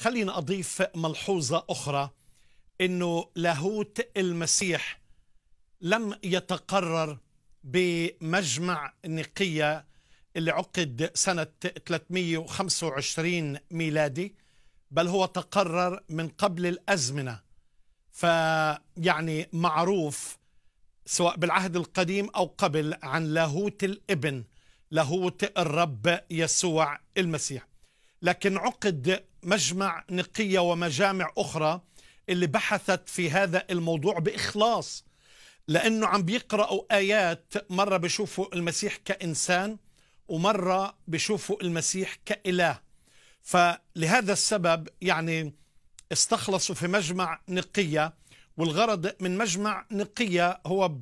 خلينا أضيف ملحوظة أخرى أنه لاهوت المسيح لم يتقرر بمجمع نقية اللي عقد سنة 325 ميلادي بل هو تقرر من قبل الأزمنة فيعني معروف سواء بالعهد القديم أو قبل عن لاهوت الابن لاهوت الرب يسوع المسيح لكن عقد مجمع نقية ومجامع أخرى اللي بحثت في هذا الموضوع بإخلاص لأنه عم بيقرأوا آيات مرة بيشوفوا المسيح كإنسان ومرة بيشوفوا المسيح كإله فلهذا السبب يعني استخلصوا في مجمع نقية والغرض من مجمع نقية هو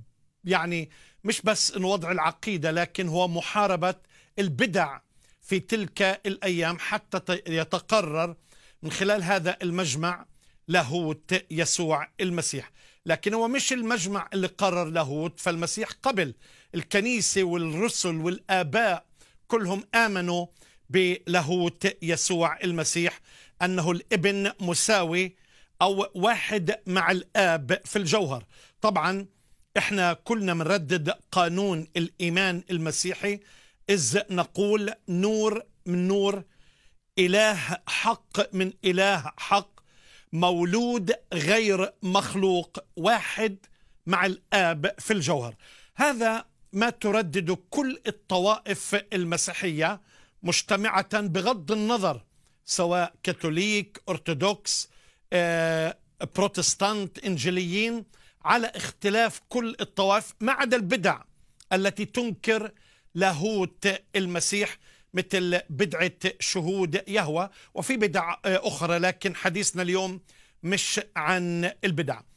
يعني مش بس انه وضع العقيدة لكن هو محاربة البدع في تلك الايام حتى يتقرر من خلال هذا المجمع لاهوت يسوع المسيح لكن هو مش المجمع اللي قرر لاهوت فالمسيح قبل الكنيسة والرسل والآباء كلهم آمنوا بلاهوت يسوع المسيح أنه الابن مساوي أو واحد مع الآب في الجوهر طبعا إحنا كلنا بنردد قانون الإيمان المسيحي إذ نقول نور من نور إله حق من إله حق مولود غير مخلوق واحد مع الآب في الجوهر هذا ما تردد كل الطوائف المسيحية مجتمعة بغض النظر سواء كاثوليك أرثوذكس آه، بروتستانت إنجيليين على اختلاف كل الطوائف ما عدا البدع التي تنكر لاهوت المسيح مثل بدعة شهود يهوى وفي بدع أخرى لكن حديثنا اليوم مش عن البدع